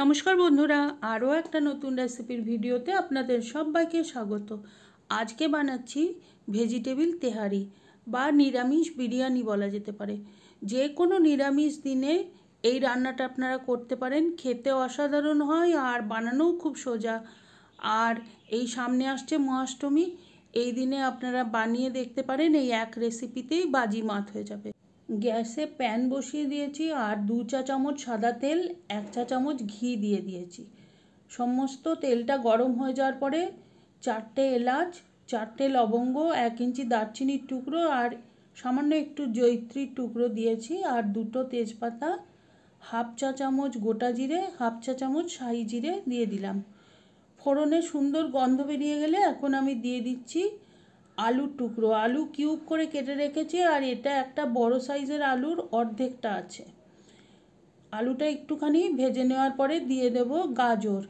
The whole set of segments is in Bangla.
নমস্কার বন্ধুরা আরও একটা নতুন রেসিপির ভিডিওতে আপনাদের সবাইকে স্বাগত আজকে বানাচ্ছি ভেজিটেবিল তেহারি বা নিরামিষ বিরিয়ানি বলা যেতে পারে যে কোনো নিরামিষ দিনে এই রান্নাটা আপনারা করতে পারেন খেতে অসাধারণ হয় আর বানানোও খুব সোজা আর এই সামনে আসছে মহাষ্টমী এই দিনে আপনারা বানিয়ে দেখতে পারেন এই এক রেসিপিতেই বাজি মাত হয়ে যাবে গ্যাসে প্যান বসিয়ে দিয়েছি আর দু চা চামচ সাদা তেল এক চা চামচ ঘি দিয়ে দিয়েছি সমস্ত তেলটা গরম হয়ে যাওয়ার পরে চারটে এলাচ চারটে লবঙ্গ এক ইঞ্চি দারচিনির টুকরো আর সামান্য একটু জৈত্রীর টুকরো দিয়েছি আর দুটো তেজপাতা হাফ চা চামচ গোটা জিরে হাফ চা চামচ শাহি জিরে দিয়ে দিলাম ফোড়নে সুন্দর গন্ধ বেরিয়ে গেলে এখন আমি দিয়ে দিচ্ছি আলুর টুকরো আলু কিউব করে কেটে রেখেছি আর এটা একটা বড় সাইজের আলুর অর্ধেকটা আছে আলুটা একটুখানি ভেজে নেওয়ার পরে দিয়ে দেব গাজর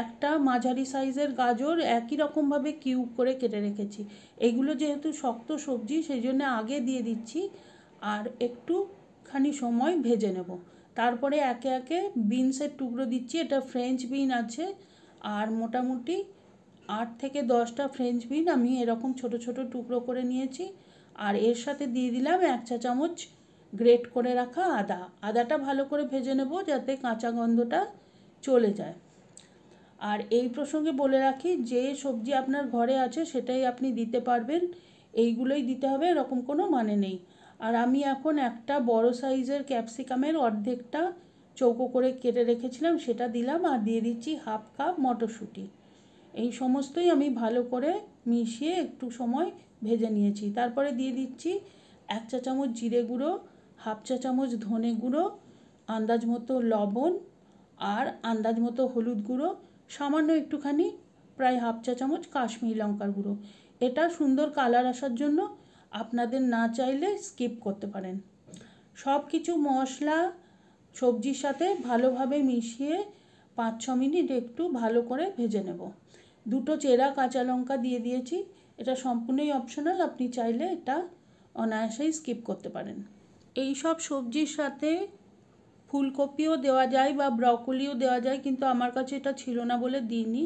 একটা মাঝারি সাইজের গাজর একই রকমভাবে কিউব করে কেটে রেখেছি এগুলো যেহেতু শক্ত সবজি সেই জন্য আগে দিয়ে দিচ্ছি আর একটুখানি সময় ভেজে নেব তারপরে একে একে বিনসের টুকরো দিচ্ছি এটা ফ্রেঞ্চ বিন আছে আর মোটামুটি আট থেকে দশটা ফ্রেঞ্চ বিন আমি এরকম ছোট ছোট টুকরো করে নিয়েছি আর এর সাথে দিয়ে দিলাম এক চা চামচ গ্রেট করে রাখা আদা আদাটা ভালো করে ভেজে নেব যাতে কাঁচা গন্ধটা চলে যায় আর এই প্রসঙ্গে বলে রাখি যে সবজি আপনার ঘরে আছে সেটাই আপনি দিতে পারবেন এইগুলোই দিতে হবে এরকম কোনো মানে নেই আর আমি এখন একটা বড় সাইজের ক্যাপসিকামের অর্ধেকটা চৌকো করে কেটে রেখেছিলাম সেটা দিলাম আর দিয়ে দিচ্ছি হাফ কাপ মটরশুঁটি এই সমস্তই আমি ভালো করে মিশিয়ে একটু সময় ভেজে নিয়েছি তারপরে দিয়ে দিচ্ছি এক চা চামচ জিরে গুঁড়ো হাফ চা চামচ ধনে গুঁড়ো আন্দাজ মতো লবণ আর আন্দাজ মতো হলুদ গুঁড়ো সামান্য একটুখানি প্রায় হাফ চা চামচ কাশ্মীরি লঙ্কার গুঁড়ো এটা সুন্দর কালার আসার জন্য আপনাদের না চাইলে স্কিপ করতে পারেন সব কিছু মশলা সবজির সাথে ভালোভাবে মিশিয়ে পাঁচ ছ মিনিট একটু ভালো করে ভেজে নেব দুটো চেরা কাঁচা লঙ্কা দিয়ে দিয়েছি এটা সম্পূর্ণই অপশনাল আপনি চাইলে এটা অনায়াসেই স্কিপ করতে পারেন এই সব সবজির সাথে ফুলকপিও দেওয়া যায় বা ব্রকলিও দেওয়া যায় কিন্তু আমার কাছে এটা ছিল না বলে দিইনি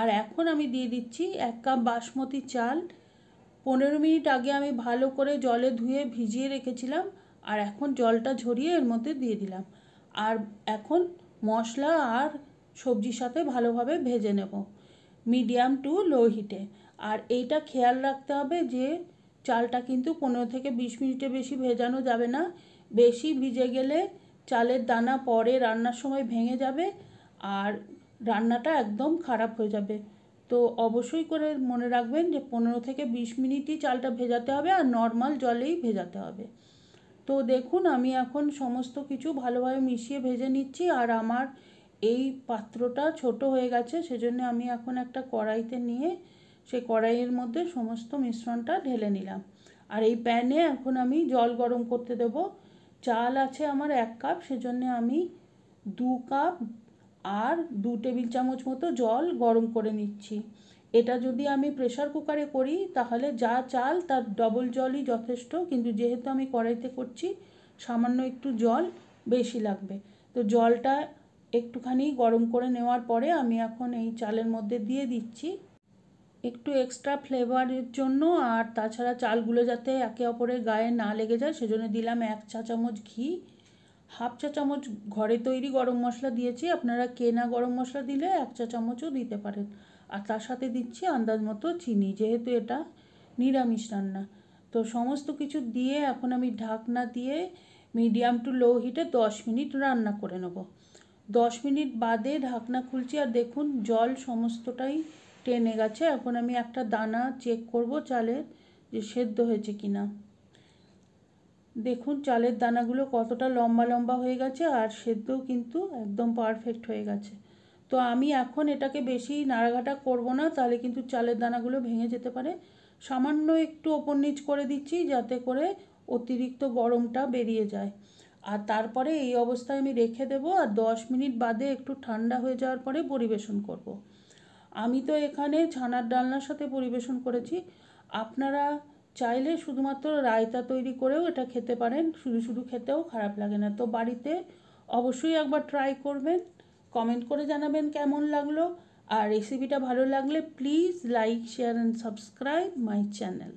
আর এখন আমি দিয়ে দিচ্ছি এক কাপ বাসমতি চাল পনেরো মিনিট আগে আমি ভালো করে জলে ধুয়ে ভিজিয়ে রেখেছিলাম আর এখন জলটা ঝরিয়ে এর মধ্যে দিয়ে দিলাম আর এখন মশলা আর সবজির সাথে ভালোভাবে ভেজে নেব মিডিয়াম টু লো হিটে আর এইটা খেয়াল রাখতে হবে যে চালটা কিন্তু পনেরো থেকে বিশ মিনিটে বেশি ভেজানো যাবে না বেশি ভিজে গেলে চালের দানা পরে রান্নার সময় ভেঙে যাবে আর রান্নাটা একদম খারাপ হয়ে যাবে তো অবশ্যই করে মনে রাখবেন যে পনেরো থেকে বিশ মিনিটই চালটা ভেজাতে হবে আর নর্মাল জলেই ভেজাতে হবে তো দেখুন আমি এখন সমস্ত কিছু ভালোভাবে মিশিয়ে ভেজে নিচ্ছি আর আমার এই পাত্রটা ছোট হয়ে গেছে সেজন্য আমি এখন একটা কড়াইতে নিয়ে সেই কড়াইয়ের মধ্যে সমস্ত মিশ্রণটা ঢেলে নিলাম আর এই প্যানে এখন আমি জল গরম করতে দেব চাল আছে আমার এক কাপ সেজন্য আমি দু কাপ আর দু টেবিল চামচ মতো জল গরম করে নিচ্ছি এটা যদি আমি প্রেশার কুকারে করি তাহলে যা চাল তার ডবল জলই যথেষ্ট কিন্তু যেহেতু আমি কড়াইতে করছি সামান্য একটু জল বেশি লাগবে তো জলটা একটুখানি গরম করে নেওয়ার পরে আমি এখন এই চালের মধ্যে দিয়ে দিচ্ছি একটু এক্সট্রা ফ্লেভারের জন্য আর তাছাড়া চালগুলো যাতে একে অপরের গায়ে না লেগে যায় সেজন্য দিলাম এক চা চামচ ঘি হাফ চা চামচ ঘরে তৈরি গরম মশলা দিয়েছি আপনারা কেনা গরম মশলা দিলে এক চা চামচও দিতে পারেন আর তার সাথে দিচ্ছি আন্দাজ মতো চিনি যেহেতু এটা নিরামিষ রান্না তো সমস্ত কিছু দিয়ে এখন আমি ঢাকনা দিয়ে মিডিয়াম টু লো হিটে দশ মিনিট রান্না করে নেবো দশ মিনিট বাদে ঢাকনা খুলছি আর দেখুন জল সমস্তটাই টেনে গেছে এখন আমি একটা দানা চেক করব চালের যে সেদ্ধ হয়েছে কি না দেখুন চালের দানাগুলো কতটা লম্বা লম্বা হয়ে গেছে আর সেদ্ধও কিন্তু একদম পারফেক্ট হয়ে গেছে তো আমি এখন এটাকে বেশি নাড়াঘাটা করব না তাহলে কিন্তু চালের দানাগুলো ভেঙে যেতে পারে সামান্য একটু ওপর নিচ করে দিচ্ছি যাতে করে অতিরিক্ত গরমটা বেরিয়ে যায় আর তারপরে এই অবস্থায় আমি রেখে দেবো আর দশ মিনিট বাদে একটু ঠান্ডা হয়ে যাওয়ার পরে পরিবেশন করব। আমি তো এখানে ছানার ডালনার সাথে পরিবেশন করেছি আপনারা চাইলে শুধুমাত্র রায়তা তৈরি করেও এটা খেতে পারেন শুধু শুধু খেতেও খারাপ লাগে না তো বাড়িতে অবশ্যই একবার ট্রাই করবেন কমেন্ট করে জানাবেন কেমন লাগলো আর রেসিপিটা ভালো লাগলে please like share and subscribe my channel